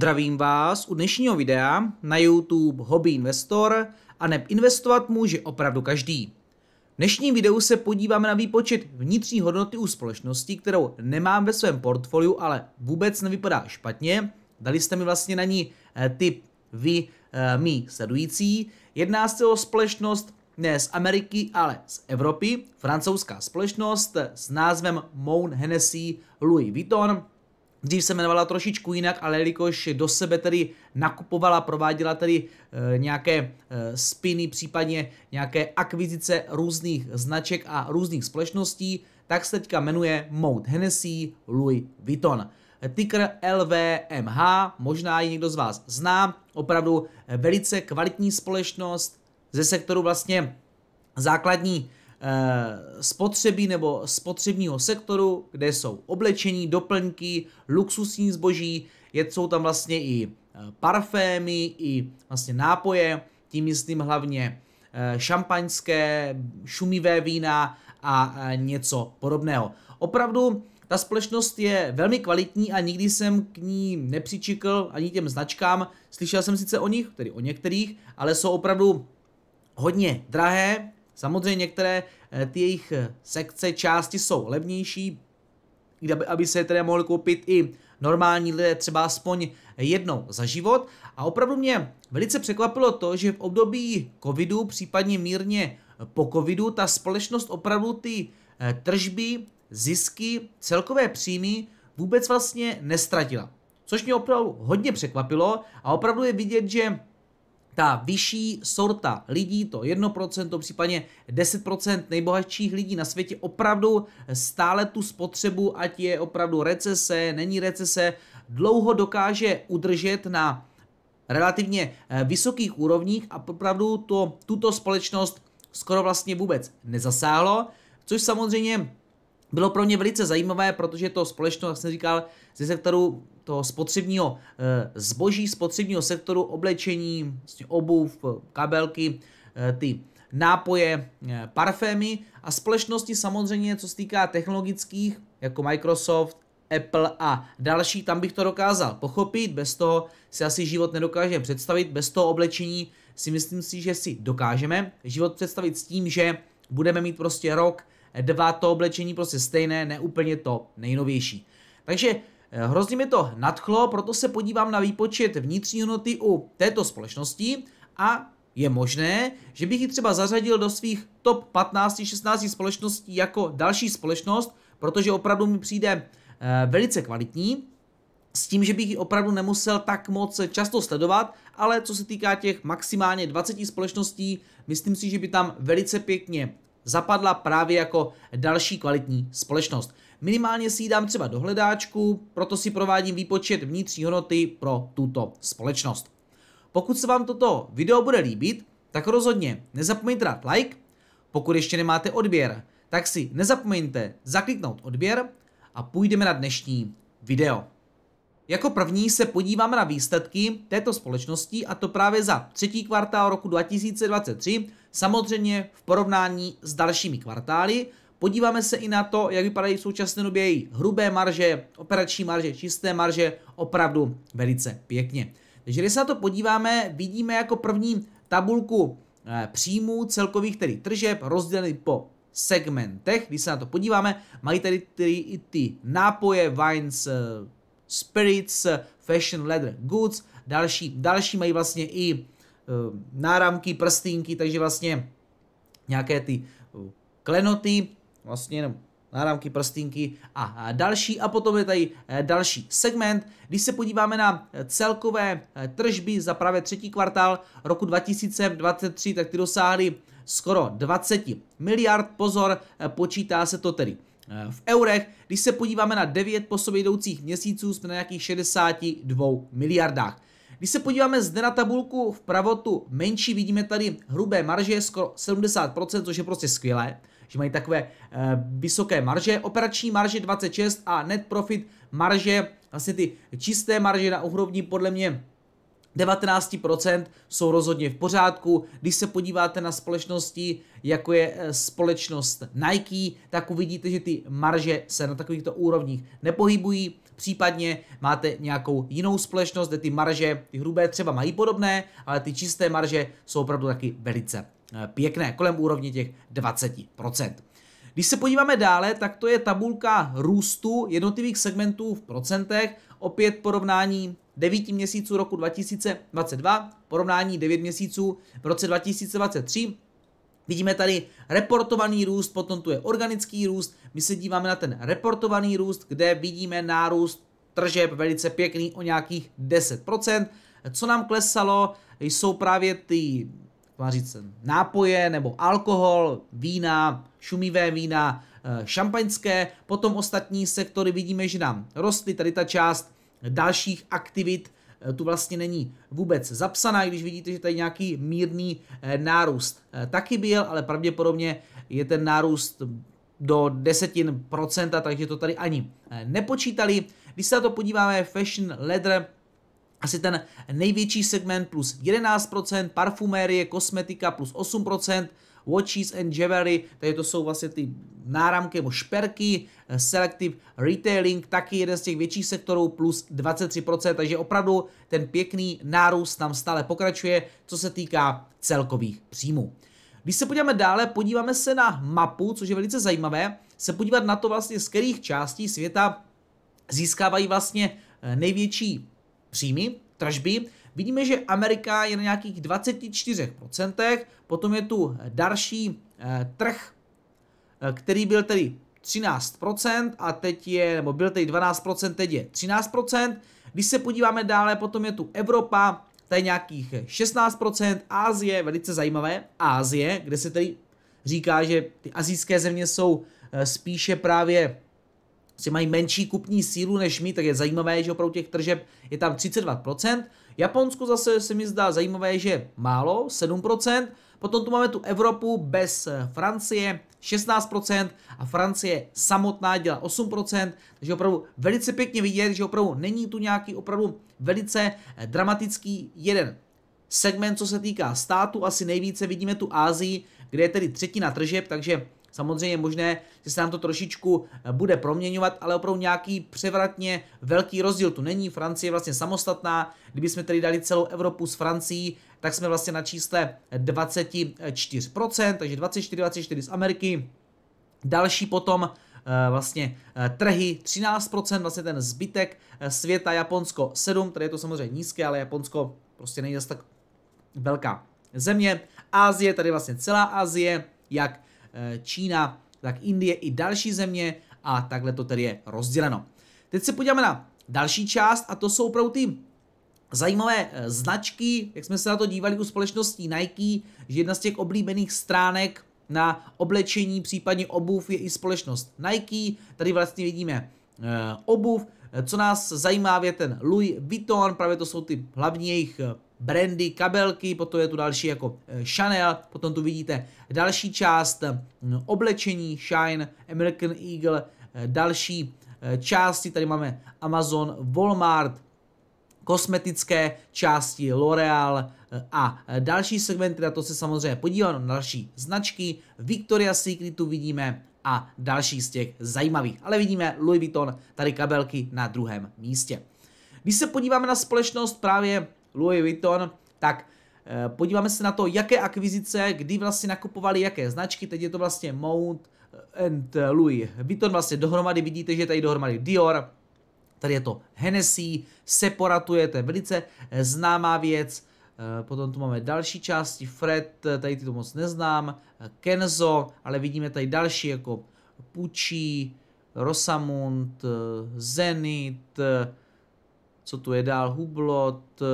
Zdravím vás u dnešního videa na YouTube Hobby Investor a neb investovat může opravdu každý. V dnešním videu se podíváme na výpočet vnitřní hodnoty u společnosti, kterou nemám ve svém portfoliu, ale vůbec nevypadá špatně. Dali jste mi vlastně na ní eh, tip vy, eh, mý sledující. Jedná se o společnost ne z Ameriky, ale z Evropy, francouzská společnost s názvem Moon Hennessy Louis Vuitton, Dřív se jmenovala trošičku jinak, ale jelikož do sebe tedy nakupovala, prováděla tedy e, nějaké e, spiny, případně nějaké akvizice různých značek a různých společností, tak se teďka jmenuje Mout Hennessy Louis Vuitton. Ticker LVMH, možná ji někdo z vás zná, opravdu eh, velice kvalitní společnost ze sektoru vlastně základní Eh, spotřeby nebo spotřebního sektoru, kde jsou oblečení, doplňky, luxusní zboží, je, jsou tam vlastně i eh, parfémy, i vlastně nápoje, tím myslím hlavně eh, šampaňské, šumivé vína a něco podobného. Opravdu ta společnost je velmi kvalitní a nikdy jsem k ní nepřičikl ani těm značkám. Slyšel jsem sice o nich, tedy o některých, ale jsou opravdu hodně drahé, Samozřejmě některé eh, ty jejich eh, sekce, části jsou levnější, aby se tedy mohli koupit i normální lidé třeba aspoň jednou za život. A opravdu mě velice překvapilo to, že v období covidu, případně mírně po covidu, ta společnost opravdu ty eh, tržby, zisky, celkové příjmy vůbec vlastně nestratila. Což mě opravdu hodně překvapilo a opravdu je vidět, že ta vyšší sorta lidí, to 1%, případně 10% nejbohatších lidí na světě opravdu stále tu spotřebu, ať je opravdu recese, není recese, dlouho dokáže udržet na relativně eh, vysokých úrovních a opravdu to, tuto společnost skoro vlastně vůbec nezasáhlo, což samozřejmě bylo pro mě velice zajímavé, protože to společnost, jak jsem říkal, ze sektoru toho spotřebního eh, zboží, spotřebního sektoru, oblečení, vlastně obuv, kabelky, eh, ty nápoje, eh, parfémy a společnosti samozřejmě, co se týká technologických, jako Microsoft, Apple a další, tam bych to dokázal pochopit, bez toho si asi život nedokáže představit, bez toho oblečení si myslím si, že si dokážeme život představit s tím, že budeme mít prostě rok, dva to oblečení prostě stejné, neúplně to nejnovější. Takže eh, hrozně mi to nadchlo, proto se podívám na výpočet vnitřní hodnoty u této společnosti a je možné, že bych ji třeba zařadil do svých top 15-16 společností jako další společnost, protože opravdu mi přijde eh, velice kvalitní, s tím, že bych ji opravdu nemusel tak moc často sledovat, ale co se týká těch maximálně 20 společností, myslím si, že by tam velice pěkně zapadla právě jako další kvalitní společnost. Minimálně si ji dám třeba do hledáčku, proto si provádím výpočet vnitřní hodnoty pro tuto společnost. Pokud se vám toto video bude líbit, tak rozhodně nezapomeňte dát like, pokud ještě nemáte odběr, tak si nezapomeňte zakliknout odběr a půjdeme na dnešní video. Jako první se podíváme na výsledky této společnosti a to právě za třetí kvartál roku 2023, samozřejmě v porovnání s dalšími kvartály. Podíváme se i na to, jak vypadají v současné době její hrubé marže, operační marže, čisté marže, opravdu velice pěkně. Takže když se na to podíváme, vidíme jako první tabulku eh, příjmů celkových tedy tržeb rozdělený po segmentech. Když se na to podíváme, mají tady i ty nápoje, wines, eh, Spirits, eh, Fashion Leather Goods, další, další mají vlastně i e, náramky, prstýnky, takže vlastně nějaké ty eh, klenoty, vlastně jenom náramky, prstýnky a další. A potom je tady další segment. Když se podíváme na celkové tržby za právě třetí kvartál roku 2023, tak ty dosáhly skoro 20 miliard. Pozor, počítá se to tedy Eh, v eurech. Když se podíváme na 9 po sobě jdoucích měsíců, jsme na nějakých 62 miliardách. Když se podíváme zde na tabulku v pravotu, menší, vidíme tady hrubé marže, skoro 70%, což je prostě skvělé, že mají takové e, vysoké marže. Operační marže 26 a net profit marže, vlastně ty čisté marže na úrovni podle mě 19% jsou rozhodně v pořádku. Když se podíváte na společnosti, jako je eh, společnost Nike, tak uvidíte, že ty marže se na takovýchto úrovních nepohybují. Případně máte nějakou jinou společnost, kde ty marže, ty hrubé třeba mají podobné, ale ty čisté marže jsou opravdu taky velice eh, pěkné, kolem úrovně těch 20%. Když se podíváme dále, tak to je tabulka růstu jednotlivých segmentů v procentech. Opět porovnání 9 měsíců roku 2022, porovnání 9 měsíců v roce 2023, Vidíme tady reportovaný růst, potom tu je organický růst. My se díváme na ten reportovaný růst, kde vidíme nárůst tržeb velice pěkný o nějakých 10%. Co nám klesalo, jsou právě ty říct, nápoje nebo alkohol, vína, šumivé vína, eh, šampaňské. Potom ostatní sektory vidíme, že nám rostly, tady ta část dalších aktivit eh, tu vlastně není vůbec zapsaná, i když vidíte, že tady nějaký mírný eh, nárůst eh, taky byl, ale pravděpodobně je ten nárůst do desetin procenta, takže to tady ani nepočítali. Když se na to podíváme, fashion, leather, asi ten největší segment plus 11%, parfumérie, kosmetika plus 8%, Watches and Jewelry, tady to jsou vlastně ty náramky nebo šperky, eh, Selective Retailing, taky jeden z těch větších sektorů, plus 23%, takže opravdu ten pěkný nárůst tam stále pokračuje, co se týká celkových příjmů. Když se podíváme dále, podíváme se na mapu, což je velice zajímavé, se podívat na to vlastně z kterých částí světa získávají vlastně eh, největší příjmy, tržby, Vidíme, že Amerika je na nějakých 24%, potom je tu další eh, trh, eh, který byl tedy 13% a teď je, nebo byl tedy 12%, teď je 13%. Když se podíváme dále, potom je tu Evropa, to je nějakých 16%, Ázie, velice zajímavé, Ázie, kde se tedy říká, že ty azijské země jsou eh, spíše právě si mají menší kupní sílu než my, tak je zajímavé, že opravdu těch tržeb je tam 32%. Japonsko zase se mi zdá zajímavé, že málo, 7%. Potom tu máme tu Evropu bez eh, Francie, 16% a Francie samotná dělá 8%, takže opravdu velice pěkně vidět, že opravdu není tu nějaký opravdu velice eh, dramatický jeden segment, co se týká státu, asi nejvíce vidíme tu Ázii, kde je tedy třetina tržeb, takže Samozřejmě je možné, že se nám to trošičku eh, bude proměňovat, ale opravdu nějaký převratně velký rozdíl tu není. Francie je vlastně samostatná. Kdyby jsme tedy dali celou Evropu s Francií, tak jsme vlastně na čísle 24%, takže 24, 24 z Ameriky. Další potom eh, vlastně eh, trhy 13%, vlastně ten zbytek světa Japonsko 7, tady je to samozřejmě nízké, ale Japonsko prostě není zase tak velká země. Asie, tady vlastně celá Asie, jak Eh, Čína, tak Indie i další země a takhle to tedy je rozděleno. Teď se podíváme na další část a to jsou opravdu ty zajímavé eh, značky, jak jsme se na to dívali u společností Nike, že jedna z těch oblíbených stránek na oblečení, případně obuv je i společnost Nike. Tady vlastně vidíme e, obuv. Co nás zajímá je ten Louis Vuitton, právě to jsou ty hlavní jejich brandy, kabelky, potom je tu další jako eh, Chanel, potom tu vidíte další část mm, oblečení, Shine, American Eagle, eh, další eh, části, tady máme Amazon, Walmart, kosmetické části L'Oreal a další segmenty, na to se samozřejmě podívám, na další značky, Victoria's Secret tu vidíme a další z těch zajímavých. Ale vidíme Louis Vuitton, tady kabelky na druhém místě. Když se podíváme na společnost právě Louis Vuitton, tak eh, podíváme se na to, jaké akvizice, kdy vlastně nakupovali jaké značky, teď je to vlastně Mount and Louis Vuitton vlastně dohromady, vidíte, že je tady dohromady Dior, tady je to Hennessy, Sephora, tu je, to je velice známá věc, eh, potom tu máme další části, Fred, tady ty to moc neznám, eh, Kenzo, ale vidíme tady další jako Pucci, Rosamund, Zenit, co tu je dál, Hublot, eh,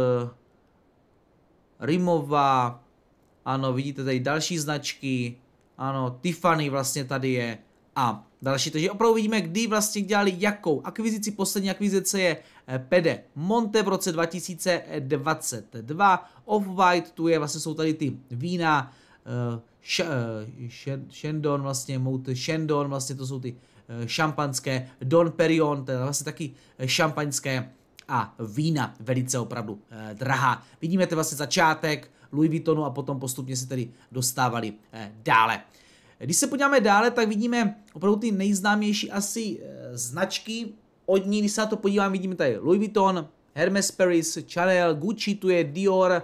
Rimova, ano, vidíte tady další značky, ano, Tiffany vlastně tady je a další. Takže opravdu vidíme, kdy vlastně dělali jakou akvizici. Poslední akvizice je eh, Pede Monte v roce 2022. Off-White, tu je, vlastně jsou tady ty vína, uh, uh, Shandon vlastně, Mout Shandon vlastně, to jsou ty šampanské, Don Perion, to je vlastně taky šampaňské a vína, velice opravdu eh, drahá. Vidíme to vlastně začátek Louis Vuittonu a potom postupně se tedy dostávali eh, dále. Když se podíváme dále, tak vidíme opravdu ty nejznámější asi eh, značky od ní, když se na to podívám, vidíme tady Louis Vuitton, Hermes Paris, Chanel, Gucci, tu je Dior, eh,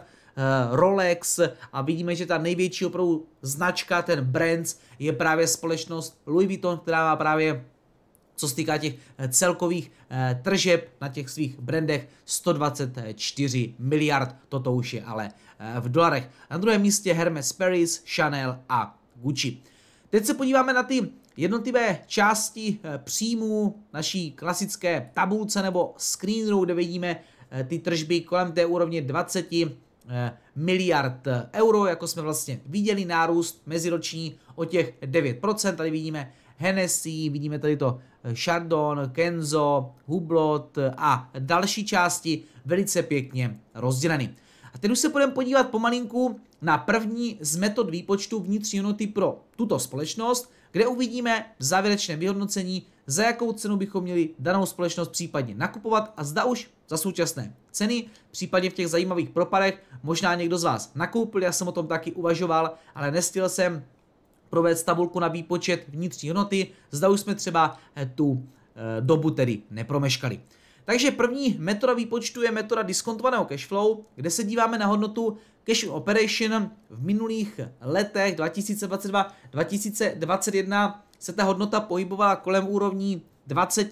Rolex a vidíme, že ta největší opravdu značka, ten brand je právě společnost Louis Vuitton, která má právě co se týká těch eh, celkových eh, tržeb na těch svých brandech 124 miliard, toto už je ale eh, v dolarech. Na druhém místě Hermes Paris, Chanel a Gucci. Teď se podíváme na ty jednotlivé části příjmů naší klasické tabulce nebo screenu, kde vidíme ty tržby kolem té úrovně 20 miliard euro, jako jsme vlastně viděli nárůst meziroční o těch 9%. Tady vidíme Hennessy, vidíme tady to Chardon, Kenzo, Hublot a další části velice pěkně rozděleny. A teď už se půjdeme podívat pomalinku na první z metod výpočtu vnitřní hodnoty pro tuto společnost, kde uvidíme v závěrečném vyhodnocení, za jakou cenu bychom měli danou společnost případně nakupovat a zda už za současné ceny, případně v těch zajímavých propadech, možná někdo z vás nakoupil, já jsem o tom taky uvažoval, ale nestihl jsem provést tabulku na výpočet vnitřní hodnoty, zda už jsme třeba eh, tu eh, dobu tedy nepromeškali. Takže první metoda výpočtu je metoda diskontovaného cashflow, kde se díváme na hodnotu cash operation v minulých letech 2022-2021 se ta hodnota pohybovala kolem úrovní 20,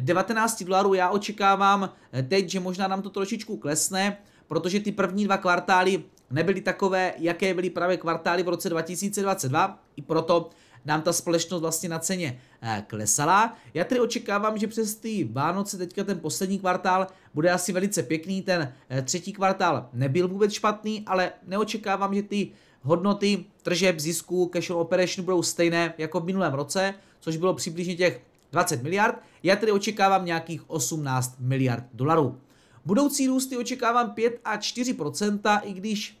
19 dolarů. Já očekávám eh, teď, že možná nám to trošičku klesne, protože ty první dva kvartály nebyly takové, jaké byly právě kvartály v roce 2022. I proto nám ta společnost vlastně na ceně eh, klesala. Já tedy očekávám, že přes ty Vánoce teďka ten poslední kvartál bude asi velice pěkný, ten eh, třetí kvartál nebyl vůbec špatný, ale neočekávám, že ty hodnoty tržeb, zisku, cash on operation budou stejné jako v minulém roce, což bylo přibližně těch 20 miliard. Já tedy očekávám nějakých 18 miliard dolarů. Budoucí růsty očekávám 5 a 4 i když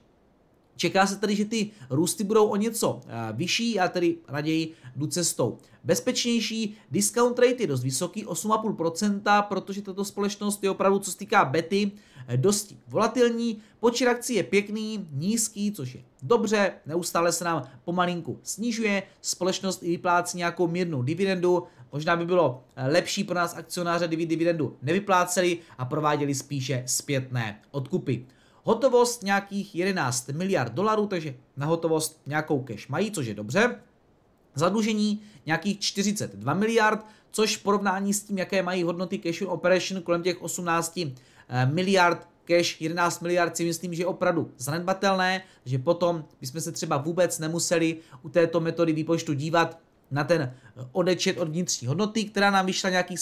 Čeká se tedy, že ty růsty budou o něco eh, vyšší, já tedy raději jdu cestou bezpečnější. Discount rate je dost vysoký, 8,5%, protože tato společnost je opravdu, co se týká bety, eh, dosti volatilní. Počet akcí je pěkný, nízký, což je dobře, neustále se nám pomalinku snižuje, společnost i vyplácí nějakou mírnou dividendu, možná by bylo eh, lepší pro nás akcionáře, kdyby dividendu nevypláceli a prováděli spíše zpětné odkupy hotovost nějakých 11 miliard dolarů, takže na hotovost nějakou cash mají, což je dobře. Zadlužení nějakých 42 miliard, což v porovnání s tím, jaké mají hodnoty cash operation kolem těch 18 eh, miliard cash 11 miliard si myslím, že je opravdu zanedbatelné, že potom bychom se třeba vůbec nemuseli u této metody výpočtu dívat na ten eh, odečet od vnitřní hodnoty, která nám vyšla nějakých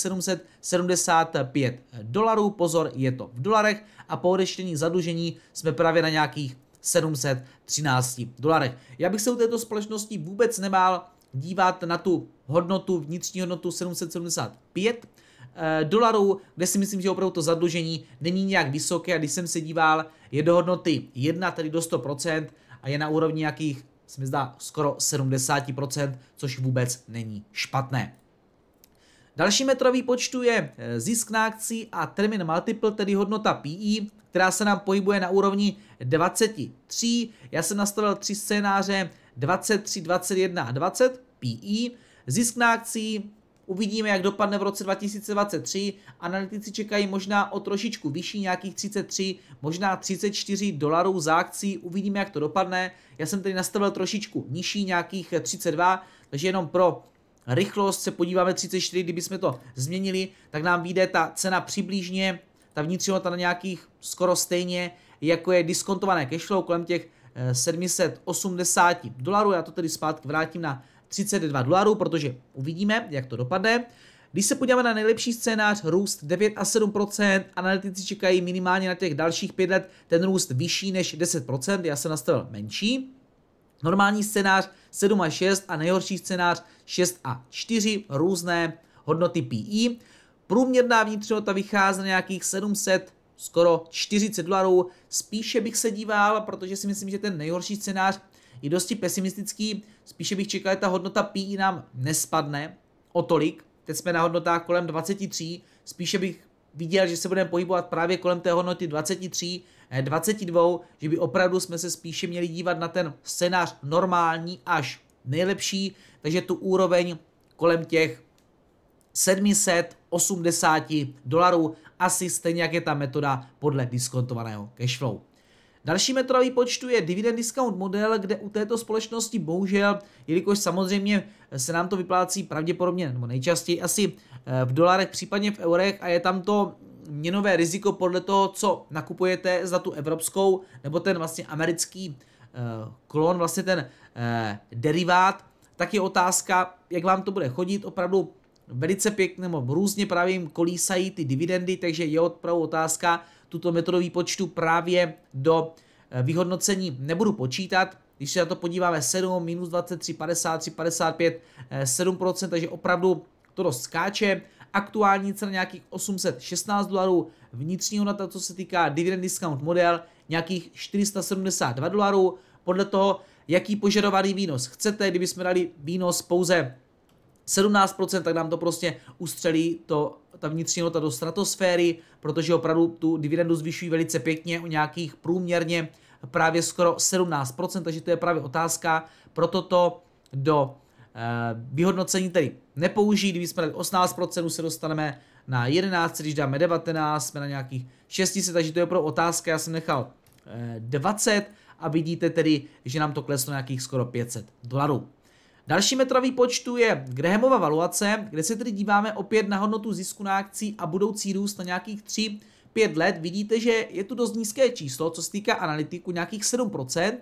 775 dolarů. Pozor, je to v dolarech a po odečtení zadlužení jsme právě na nějakých 713 dolarech. Já bych se u této společnosti vůbec nemál dívat na tu hodnotu, vnitřní hodnotu 775 eh, dolarů, kde si myslím, že opravdu to zadlužení není nějak vysoké a když jsem se díval, je do hodnoty 1, tedy do 100% a je na úrovni nějakých se mi zdá skoro 70%, což vůbec není špatné. Další metrový počtu je eh, zisk na akci a termin multiple, tedy hodnota PE, která se nám pohybuje na úrovni 23. Já jsem nastavil tři scénáře 23, 21 a 20 PE. Zisk na akci Uvidíme, jak dopadne v roce 2023. Analytici čekají možná o trošičku vyšší, nějakých 33, možná 34 dolarů za akcí. Uvidíme, jak to dopadne. Já jsem tady nastavil trošičku nižší, nějakých 32, takže jenom pro rychlost se podíváme 34, kdyby jsme to změnili, tak nám vyjde ta cena přibližně, ta vnitřní hodnota na nějakých skoro stejně, jako je diskontované cashflow kolem těch 780 eh, dolarů. Já to tedy zpátky vrátím na 32 dolarů, protože uvidíme, jak to dopadne. Když se podíváme na nejlepší scénář, růst 9 a 7%, analytici čekají minimálně na těch dalších 5 let ten růst vyšší než 10%, já jsem nastavil menší. Normální scénář 7 a 6 a nejhorší scénář 6 a 4, různé hodnoty PI. E. Průměrná vnitřnota vychází na nějakých 700 skoro 40 dolarů. Spíše bych se díval, protože si myslím, že ten nejhorší scénář je dosti pesimistický, spíše bych čekal, že ta hodnota PI nám nespadne o tolik, teď jsme na hodnotách kolem 23, spíše bych viděl, že se budeme pohybovat právě kolem té hodnoty 23, 22, eh, že by opravdu jsme se spíše měli dívat na ten scénář normální až nejlepší, takže tu úroveň kolem těch 780 dolarů, asi stejně jak je ta metoda podle diskontovaného cashflow. Další metoda výpočtu je dividend discount model, kde u této společnosti bohužel, jelikož samozřejmě se nám to vyplácí pravděpodobně, nebo nejčastěji asi eh, v dolarech, případně v eurech a je tam to měnové riziko podle toho, co nakupujete za tu evropskou nebo ten vlastně americký eh, klon, vlastně ten eh, derivát, tak je otázka, jak vám to bude chodit, opravdu velice pěkně nebo různě právě jim kolísají ty dividendy, takže je odpravu otázka tuto metodu výpočtu právě do eh, vyhodnocení nebudu počítat. Když se na to podíváme 7, minus 23, 53, 55, 7%, takže opravdu to dost skáče. Aktuální cena nějakých 816 dolarů, vnitřního data, co se týká dividend discount model, nějakých 472 dolarů. Podle toho, jaký požadovaný výnos chcete, kdybychom dali výnos pouze 17%, tak nám to prostě ustřelí to, ta vnitřní nota do stratosféry, protože opravdu tu dividendu zvyšují velice pěkně u nějakých průměrně právě skoro 17%, takže to je právě otázka, proto to do e, vyhodnocení tedy nepoužijí, kdyby jsme dali 18%, se dostaneme na 11, když dáme 19, jsme na nějakých 600, takže to je pro otázka, já jsem nechal e, eh, 20 a vidíte tedy, že nám to kleslo nějakých skoro 500 dolarů. Další metrový počtu je Grahamova valuace, kde se tedy díváme opět na hodnotu zisku na akcí a budoucí růst na nějakých 3 5 let. Vidíte, že je tu dost nízké číslo, co se týká analytiku, nějakých 7%.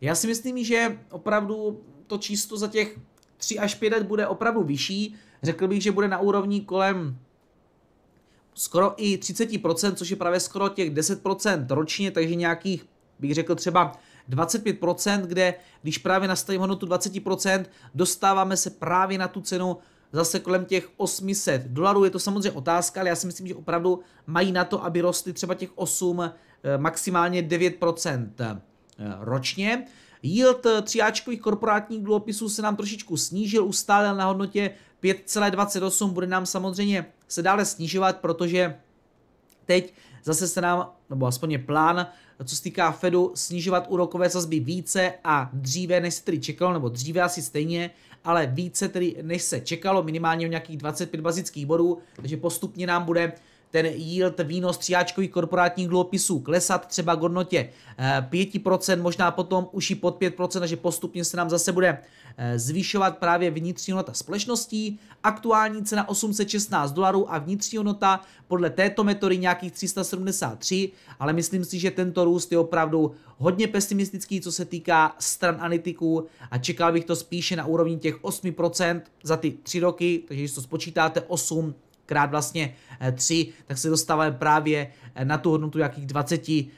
Já si myslím, že opravdu to číslo za těch 3 až 5 let bude opravdu vyšší. Řekl bych, že bude na úrovni kolem skoro i 30%, což je právě skoro těch 10% ročně, takže nějakých, bych řekl třeba 25%, kde když právě nastavím hodnotu 20%, dostáváme se právě na tu cenu zase kolem těch 800 dolarů. Je to samozřejmě otázka, ale já si myslím, že opravdu mají na to, aby rostly třeba těch 8, eh, maximálně 9% eh, ročně. Yield třiáčkových korporátních dluhopisů se nám trošičku snížil, ustálil na hodnotě 5,28, bude nám samozřejmě se dále snižovat, protože teď zase se nám, nebo aspoň je plán, co se týká Fedu, snižovat úrokové sazby více a dříve, než se tedy čekalo, nebo dříve asi stejně, ale více tedy, než se čekalo, minimálně o nějakých 25 bazických bodů, takže postupně nám bude ten yield výnos tříáčkových korporátních dluhopisů klesat třeba k hodnotě 5%, možná potom už i pod 5%, takže postupně se nám zase bude eh, zvyšovat právě vnitřní hodnota společností. Aktuální cena 816 dolarů a vnitřní hodnota podle této metody nějakých 373, ale myslím si, že tento růst je opravdu hodně pesimistický, co se týká stran analytiků a čekal bych to spíše na úrovni těch 8% za ty tři roky, takže když to spočítáte 8, krát vlastně 3, eh, tak se dostáváme právě eh, na tu hodnotu jakých 24%,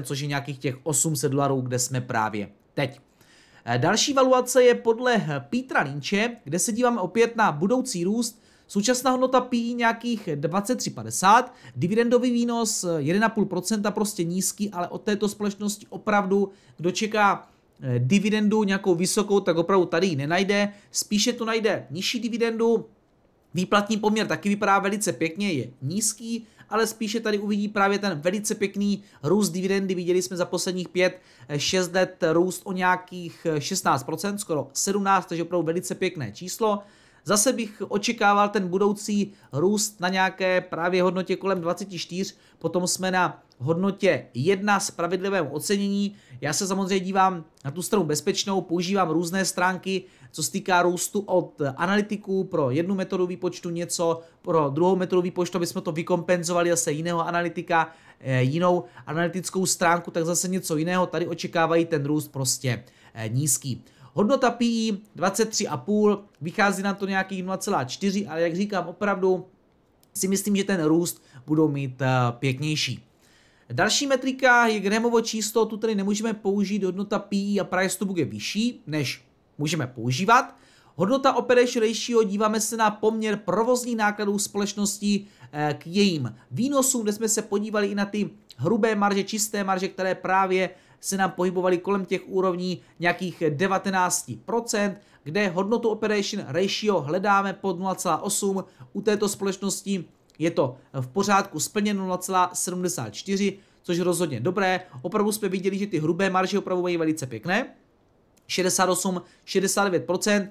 eh, což je nějakých těch 800 dolarů, kde jsme právě teď. Další valuace je podle Petra Linče, kde se díváme opět na budoucí růst. Současná hodnota PI e nějakých 23,50, dividendový výnos 1,5%, prostě nízký, ale od této společnosti opravdu, kdo čeká dividendu nějakou vysokou, tak opravdu tady ji nenajde. Spíše tu najde nižší dividendu, Výplatní poměr taky vypadá velice pěkně, je nízký, ale spíše tady uvidí právě ten velice pěkný růst dividendy. Viděli jsme za posledních 5-6 eh, let růst o nějakých 16%, eh, skoro 17%, takže opravdu velice pěkné číslo. Zase bych očekával ten budoucí růst na nějaké právě hodnotě kolem 24, potom jsme na v hodnotě 1 s pravidlivém ocenění. Já se samozřejmě dívám na tu stranu bezpečnou, používám různé stránky, co se týká růstu od analytiků pro jednu metodu výpočtu něco, pro druhou metodu výpočtu, aby jsme to vykompenzovali zase jiného analytika, eh, jinou analytickou stránku, tak zase něco jiného. Tady očekávají ten růst prostě eh, nízký. Hodnota PI 23,5, vychází na to nějakých 0,4, ale jak říkám, opravdu si myslím, že ten růst budou mít eh, pěknější. Další metrika je Grahamovo číslo, tu tedy nemůžeme použít, hodnota PI a price to book je vyšší, než můžeme používat. Hodnota Operation Ratio, díváme se na poměr provozních nákladů společnosti eh, k jejím výnosům, kde jsme se podívali i na ty hrubé marže, čisté marže, které právě se nám pohybovaly kolem těch úrovní nějakých 19%, kde hodnotu Operation Ratio hledáme pod 0,8. U této společnosti je to v pořádku splněno 0,74, což je rozhodně dobré. Opravdu jsme viděli, že ty hrubé marže opravdu mají velice pěkné. 68, 69%,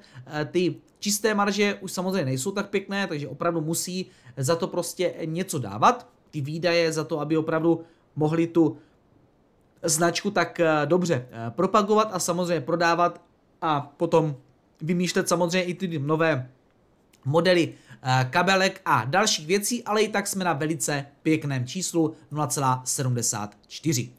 ty čisté marže už samozřejmě nejsou tak pěkné, takže opravdu musí za to prostě něco dávat, ty výdaje za to, aby opravdu mohli tu značku tak eh, dobře eh, propagovat a samozřejmě prodávat a potom vymýšlet samozřejmě i ty nové modely eh, kabelek a dalších věcí, ale i tak jsme na velice pěkném číslu 0,74.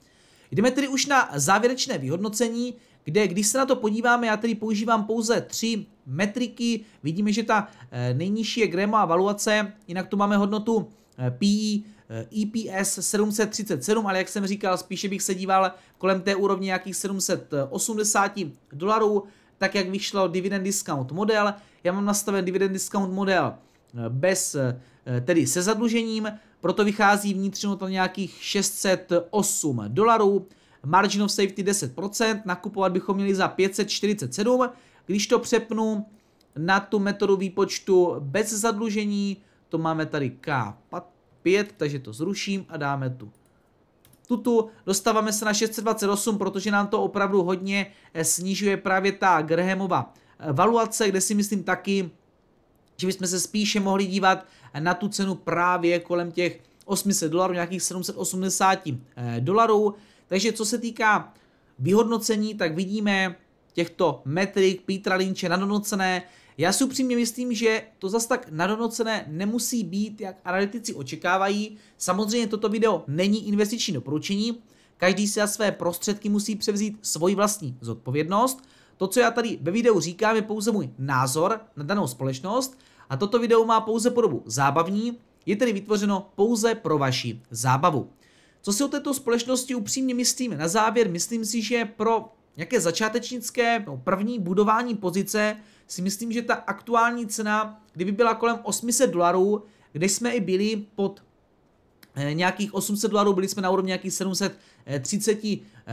Jdeme tedy už na závěrečné vyhodnocení, kde když se na to podíváme, já tedy používám pouze tři metriky, vidíme, že ta eh, nejnižší je Grema valuace, jinak tu máme hodnotu PI, EPS 737, ale jak jsem říkal, spíše bych se díval kolem té úrovně nějakých 780 dolarů, tak jak vyšlo dividend discount model. Já mám nastaven dividend discount model eh, bez, eh, tedy se zadlužením, proto vychází vnitřně to nějakých 608 dolarů, margin of safety 10%, nakupovat bychom měli za 547, když to přepnu na tu metodu výpočtu bez zadlužení, to máme tady K5, takže to zruším a dáme tu tutu. Dostáváme se na 628, protože nám to opravdu hodně eh, snižuje právě ta Grahamova eh, valuace, kde si myslím taky, že bychom se spíše mohli dívat eh, na tu cenu právě kolem těch 800 dolarů, nějakých 780 dolarů. Takže co se týká vyhodnocení, tak vidíme těchto metrik Petra Lynche nadhodnocené. Já si upřímně myslím, že to zas tak nadonocené nemusí být, jak analytici očekávají. Samozřejmě toto video není investiční doporučení, každý si za své prostředky musí převzít svoji vlastní zodpovědnost. To, co já tady ve videu říkám, je pouze můj názor na danou společnost a toto video má pouze podobu zábavní, je tedy vytvořeno pouze pro vaši zábavu. Co si o této společnosti upřímně myslím na závěr, myslím si, že pro nějaké začátečnické no, první budování pozice si myslím, že ta aktuální cena, kdyby byla kolem 800 dolarů, kde jsme i byli pod eh, nějakých 800 dolarů, byli jsme na úrovni nějakých 730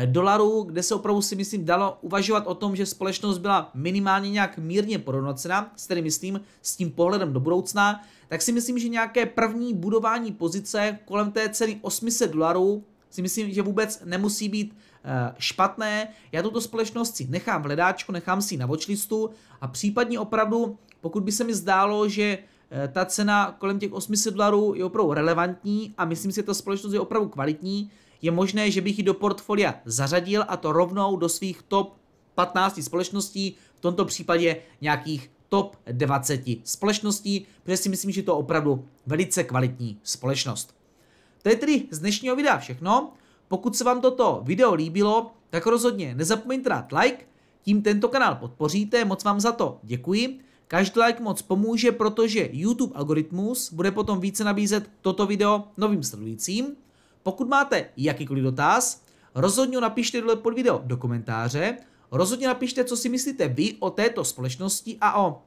dolarů, kde se opravdu si myslím dalo uvažovat o tom, že společnost byla minimálně nějak mírně podhodnocena, s tedy myslím s tím pohledem do budoucna, tak si myslím, že nějaké první budování pozice kolem té ceny 800 dolarů si myslím, že vůbec nemusí být Eh, špatné. Já tuto společnost si nechám v hledáčku, nechám si ji na watchlistu a případně opravdu, pokud by se mi zdálo, že eh, ta cena kolem těch 800 dolarů je opravdu relevantní a myslím si, že ta společnost je opravdu kvalitní, je možné, že bych ji do portfolia zařadil a to rovnou do svých top 15 společností, v tomto případě nějakých top 20 společností, protože si myslím, že to je opravdu velice kvalitní společnost. To je tedy z dnešního videa všechno. Pokud se vám toto video líbilo, tak rozhodně nezapomeňte dát like, tím tento kanál podpoříte, moc vám za to děkuji. Každý like moc pomůže, protože YouTube algoritmus bude potom více nabízet toto video novým sledujícím. Pokud máte jakýkoliv dotaz, rozhodně napište dole pod video do komentáře, rozhodně napište, co si myslíte vy o této společnosti a o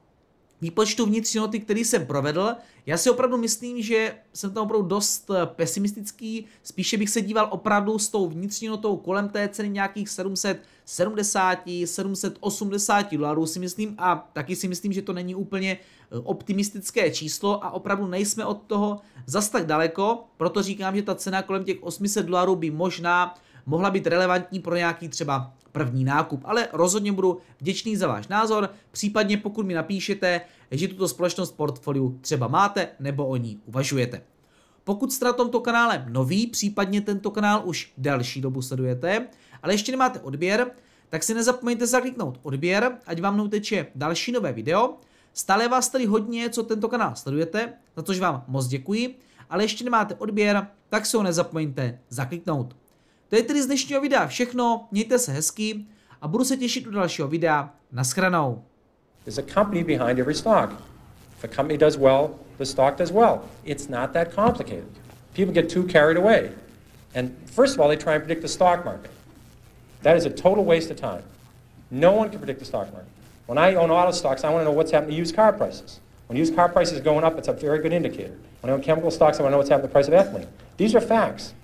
výpočtu vnitřní hodnoty, který jsem provedl. Já si opravdu myslím, že jsem tam opravdu dost eh, pesimistický, spíše bych se díval opravdu s tou vnitřní notou kolem té ceny nějakých 770, 780 dolarů si myslím a taky si myslím, že to není úplně eh, optimistické číslo a opravdu nejsme od toho zas tak daleko, proto říkám, že ta cena kolem těch 800 dolarů by možná mohla být relevantní pro nějaký třeba první nákup. Ale rozhodně budu vděčný za váš názor, případně pokud mi napíšete, že tuto společnost portfoliu třeba máte nebo o ní uvažujete. Pokud jste na tomto kanále nový, případně tento kanál už další dobu sledujete, ale ještě nemáte odběr, tak si nezapomeňte zakliknout odběr, ať vám neuteče další nové video. Stále vás tady hodně, co tento kanál sledujete, za což vám moc děkuji, ale ještě nemáte odběr, tak si ho nezapomeňte zakliknout. To je tedy z dnešního videa všechno, mějte se hezky a budu se těšit u dalšího videa. Naschranou. There's a company behind every stock. If a company does well, the stock does well. It's not that complicated. People get too carried away. And first of all, they try and predict the stock market. That is a total waste of time. No one can predict the stock market. When I own auto stocks, I want to know what's happening to used car prices. When used car prices are going up, it's a very good indicator. When I own chemical stocks, I want to know what's happening to the price of ethylene. These are facts.